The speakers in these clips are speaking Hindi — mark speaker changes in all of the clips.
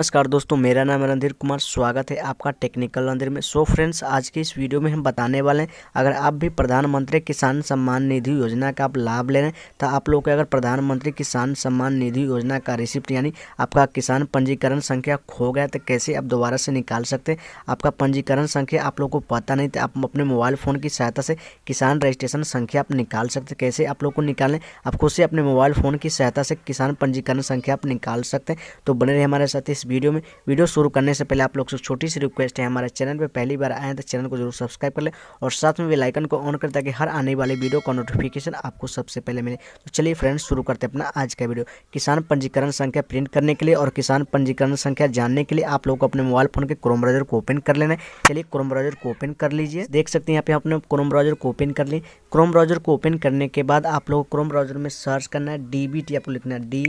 Speaker 1: नमस्कार दोस्तों मेरा नाम रणधीर कुमार स्वागत है आपका टेक्निकल रणधीर में सो so फ्रेंड्स आज की इस वीडियो में हम बताने वाले हैं अगर आप भी प्रधानमंत्री किसान सम्मान निधि योजना का आप लाभ ले रहे हैं तो आप लोग अगर प्रधानमंत्री किसान सम्मान निधि योजना का रिसिप्ट यानी आपका किसान पंजीकरण संख्या खो गया तो कैसे आप दोबारा से निकाल सकते हैं आपका पंजीकरण संख्या आप लोग को पता नहीं तो आप अपने मोबाइल फ़ोन की सहायता से किसान रजिस्ट्रेशन संख्या आप निकाल सकते कैसे आप लोग को निकालें आप खुद से अपने मोबाइल फ़ोन की सहायता से किसान पंजीकरण संख्या आप निकाल सकते हैं तो बने रहे हमारे साथ इस वीडियो में वीडियो शुरू करने से पहले आप लोग से छोटी सी रिक्वेस्ट है हमारे चैनल पर पहली बार आए तो चैनल को जरूर सब्सक्राइब कर लें और साथ में बेलाइकन को ऑन कर ताकि हर आने वाले वीडियो का नोटिफिकेशन आपको सबसे पहले मिले तो चलिए फ्रेंड्स शुरू करते हैं अपना आज का वीडियो किसान पंजीकरण संख्या प्रिंट करने के लिए और किसान पंजीकरण संख्या जानने के लिए आप लोग को अपने मोबाइल फोन के क्रोम ब्राउजर को ओपन कर लेना है चलिए क्रोम ब्राउजर को ओपन कर लीजिए देख सकते हैं यहाँ पे आपने क्रोम ब्राउजर को ओपन कर ली क्रोम ब्राउजर को ओपन करने के बाद आप लोग क्रोम ब्राउजर में सर्च करना है डी बी टी आपको लिखना है डी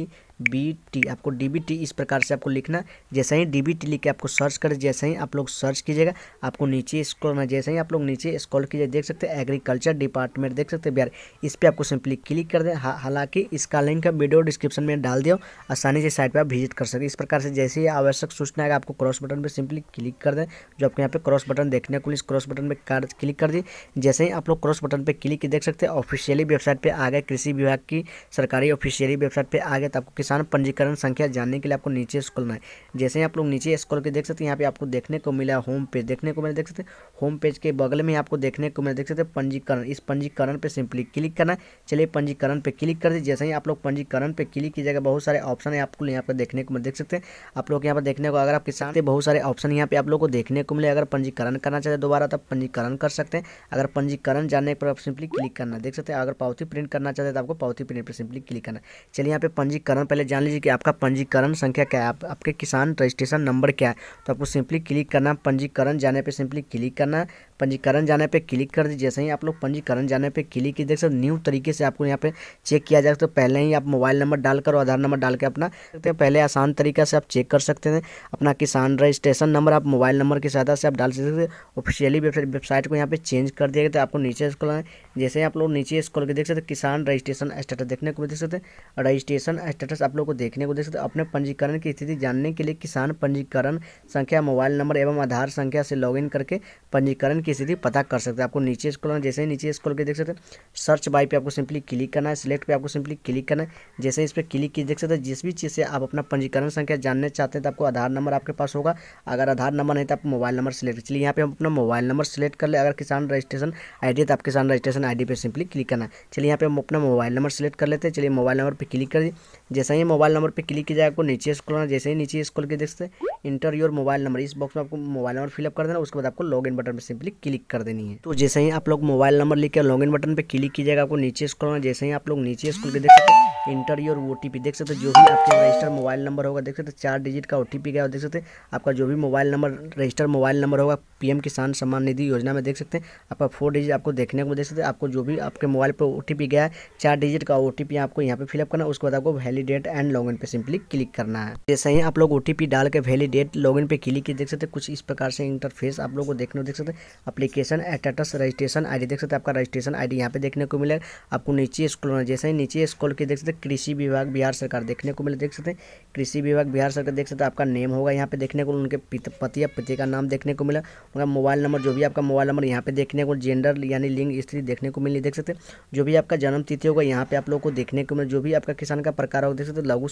Speaker 1: बी टी आपको डी बी टी इस प्रकार से आपको लिखना जैसे ही डी बी टी लिख के आपको सर्च करें जैसे ही आप लोग सर्च कीजिएगा आपको नीचे स्क्रॉल में जैसे ही आप लोग नीचे स्क्रॉल कीजिए देख सकते हैं एग्रीकल्चर डिपार्टमेंट देख सकते हैं बिहार इस पर आपको सिंपली क्लिक कर दें हालांकि इसका लिंक वीडियो डिस्क्रिप्शन में डाल दिया आसानी से साइट पर आप विजिट कर सकते इस प्रकार से जैसे ही आवश्यक सूचना है आपको क्रॉस बटन पर सिंपली क्लिक कर दें जो आपको यहाँ पे क्रॉस बटन देखने को इस क्रॉस बटन पर क्लिक कर दी जैसे ही आप लोग क्रॉस बटन पर क्लिक देख सकते हैं ऑफिशियली वेबसाइट पर आ गए कृषि विभाग की सरकारी ऑफिशियली वेबसाइट पर आ गए तो आपको किस किसान पंजीकरण संख्या जानने के लिए आपको नीचे स्क्रॉल है जैसे ही आप लोग नीचे स्कूल के देख सकते हैं यहाँ पे आपको देखने को मिला होम पेज देखने को मिला देख सकते हैं होम पेज के बगल में आपको देखने को मिला देख सकते हैं पंजीकरण इस पंजीकरण पर सिंपली क्लिक करना चलिए पंजीकरण पर क्लिक कर दी जैसे ही आप लोग पंजीकरण पर क्लिक कीजिएगा बहुत सारे ऑप्शन है आपको यहाँ पर देखने को मिले देख सकते हैं आप लोग यहाँ पर देखने को अगर आप किसान पे बहुत सारे ऑप्शन यहाँ पे आप लोग को देखने को मिले अगर पंजीकरण करना चाहते तो दोबारा तो पंजीकरण कर सकते हैं अगर पंजीकरण जानने पर आप सिंपली क्लिक करना देख सकते हैं अगर पावती प्रिंट करना चाहते हैं तो आपको पावती प्रिंट पर सिंपली क्लिक करना चलिए यहाँ पे पंजीकरण पहले पहले जान लीजिए कि आपका पंजीकरण संख्या क्या है आप, आपके किसान रजिस्ट्रेशन नंबर क्या है तो आपको सिंपली क्लिक करना पंजीकरण जाने पर सिंपली क्लिक करना पंजीकरण जाने पे क्लिक कर दीजिए जैसे ही आप लोग पंजीकरण जाने पे क्लिक की देख सकते न्यू तरीके से आपको यहाँ पे चेक किया जा सकता है पहले ही आप मोबाइल नंबर डालकर और आधार नंबर डाल के अपना सकते हैं पहले आसान तरीका से आप चेक कर सकते हैं अपना किसान रजिस्ट्रेशन नंबर आप मोबाइल नंबर की सहायता से आप डाल सकते हैं ऑफिशियली वेबसाइट को यहाँ पे चेंज कर दिया गया तो आपको नीचे स्कॉल जैसे ही आप लोग नीचे स्कॉल के देख सकते किसान रजिस्ट्रेशन स्टेटस देखने को भी देख सकते हैं रजिस्ट्रेशन स्टेटस आप लोग को देखने को देख सकते अपने पंजीकरण की स्थिति जानने के लिए किसान पंजीकरण संख्या मोबाइल नंबर एवं आधार संख्या से लॉग करके पंजीकरण की के सीधे पता कर सकते हैं आपको नीचे स्कूल जैसे ही नीचे स्कूल के देख सकते हैं सर्च बाई पे आपको सिंपली क्लिक करना है सिलेक्ट पे आपको सिंपली क्लिक करना है जैसे इस पर क्लिक किए देख सकते हैं जिस भी चीज़ से आप अपना पंजीकरण संख्या जानना चाहते हैं तो आपको आधार नंबर आपके पास होगा अगर आधार नंबर नहीं तो आप मोबाइल नंबर सिलेक्ट चलिए यहाँ पे हम अपना मोबाइल नंबर सेलेक्ट कर ले अगर किसान रजिस्ट्रेशन आई डी तो आप किसान रजिस्ट्रेशन डी पर सिंपली क्लिक करना है चलिए यहाँ पे हम अपना मोबाइल नंबर सेलेक्ट कर लेते हैं चलिए मोबाइल नंबर पर क्लिक कर दिए जैसे ही मोबाइल नंबर पर क्लिक किया जाए आपको नीचे स्क्रॉल जैसे ही नीचे स्क्रॉल के देख सकते हैं इंटर योर मोबाइल नंबर इस बॉक्स में आपको मोबाइल नंबर फिलअप कर देना उसके बाद आपको लॉग इन बटन पर सिंपली क्लिक कर देनी है तो जैसे ही आप लोग मोबाइल नंबर लिखकर लॉग इन बटन पर क्लिक कीजिएगा आपको नीचे में जैसे ही आप लोग नीचे स्कूल के देख सकते इंटर योर ओ देख सकते जो भी आपके रजिस्टर मोबाइल नंबर होगा देख सकते चार डिजिट का ओ गया देख सकते आपका जो भी mobile number register mobile number होगा पीएम किसान सम्मान निधि योजना में देख सकते हैं आपका फोर डिजिट आपको देखने को देख सकते हैं आपको जो भी आपके मोबाइल पर ओ गया है चार डिजिट का ओ आपको यहाँ पे फिलअप करना उसके बाद आपको वैलिडेट एंड लॉग इन पर सिंपली क्लिक करना है जैसे ही आप लोग ओ डाल के वैलिड डेट लॉगिन पे क्लिक किए देख सकते हैं कुछ इस प्रकार से इंटरफेस आप लोग को देखने को देख सकते हैं अपलीकेशन स्टेटस रजिस्ट्रेशन आई देख सकते आपका रजिस्ट्रेशन डी यहाँ पे देखने को मिलेगा आपको नीचे स्कूल होना जैसे ही नीचे स्कूल के देख सकते हैं कृषि विभाग बिहार सरकार देखने को मिले देख सकते हैं कृषि विभाग बिहार सरकार देख सकते आपका नेम होगा यहाँ पे देखने को उनके पति या पति का नाम देखने को मिला उनका मोबाइल नंबर जो भी आपका मोबाइल नंबर यहाँ पे देखने को जेंडर यानी लिंग स्त्री देखने को मिली देख सकते जो भी आपका जन्म तिथि होगा यहाँ पे आप लोग को देखने को मिले जो भी आपका किसान का प्रकार होगा देख सकते लघु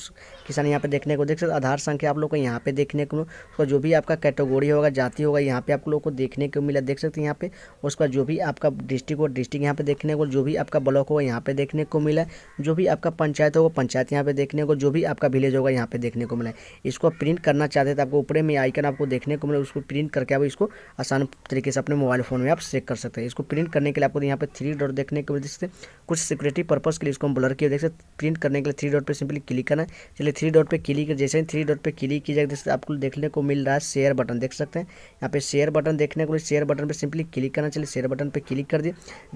Speaker 1: किसान यहाँ पे देखने को देख सकते आधार संख्या आप लोग को यहाँ पे देखने आप लोग उसका जो भी आपका कैटेगोरी होगा जाति होगा यहाँ पे आप लोगों को देखने को मिला देख सकते हैं यहाँ पे उसका जो भी आपका डिस्ट्रिक्ट और डिस्ट्रिक्ट यहाँ पे देखने को जो भी आपका ब्लॉक होगा यहाँ पे देखने को मिला जो भी आपका पंचायत होगा पंचायत यहाँ पे देखने को जो भी आपका विलेज होगा यहाँ पे देखने को मिला इसको प्रिंट करना चाहते तो आपको ऊपर में आइकन आपको देखने को मिला उसको प्रिंट करके आप इसको आसान तरीके से अपने मोबाइल फ़ोन में आप चेक कर सकते हैं इसको प्रिंट करने के लिए आपको यहाँ पे थ्री डॉट देखने को मिल सकते कुछ सिक्योरिटी पर्पज़ के लिए इसको हम ब्लर किया देख सकते प्रिंट करने के लिए थ्री डॉट पर सिंपली क्लिक करना है चलिए थ्री डॉट पर क्लिक जैसे ही थ्री डॉट पर क्लिक की जाए आपको देखने को मिल रहा है शेयर बटन देख सकते हैं यहाँ पे शेयर बटन देखने को शेयर बटन पे सिंपली क्लिक करना चाहिए शेयर बटन पे क्लिक कर दिए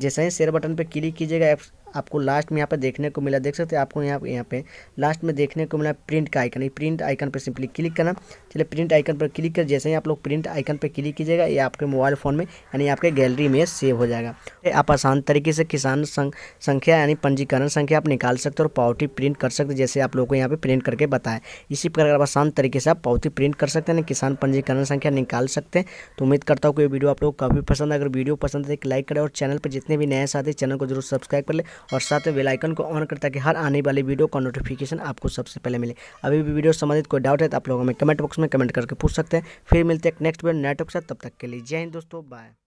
Speaker 1: जैसे ही शेयर बटन पे क्लिक कीजिएगा आपको लास्ट में यहाँ पर देखने को मिला देख सकते हैं आपको यहाँ यहाँ पे लास्ट में देखने को मिला प्रिंट का आइकन प्रिंट आइकन पर सिंपली क्लिक करना चलिए प्रिंट आइकन पर क्लिक कर जैसे ही आप लोग प्रिंट आइकन पर क्लिक कीजिएगा ये आपके मोबाइल फ़ोन में यानी आपके गैलरी में सेव हो जाएगा आप आसान तरीके से किसान संख्या यानी पंजीकरण संख्या आप निकाल सकते हो और पावती प्रिंट कर सकते जैसे आप लोग को यहाँ पर प्रिंट करके बताए इसी प्रकार आप आसान तरीके से आप पावती प्रिंट कर सकते हैं किसान पंजीकरण संख्या निकाल सकते हैं तो उम्मीद करता हूँ कि वीडियो आप लोग काफ़ी पसंद है अगर वीडियो पसंद है एक लाइक करें और चैनल पर जितने भी नए साथी चैनल को जरूर सब्सक्राइब कर ले और साथ में बेलाइकन को ऑन करें ताकि हर आने वाली वीडियो का नोटिफिकेशन आपको सबसे पहले मिले अभी भी वीडियो संबंधित कोई डाउट है तो आप लोग हमें कमेंट बॉक्स में कमेंट करके पूछ सकते हैं फिर मिलते हैं नेक्स्ट वीडियो नेटवर्क से तब तक के लिए जय हिंद दोस्तों बाय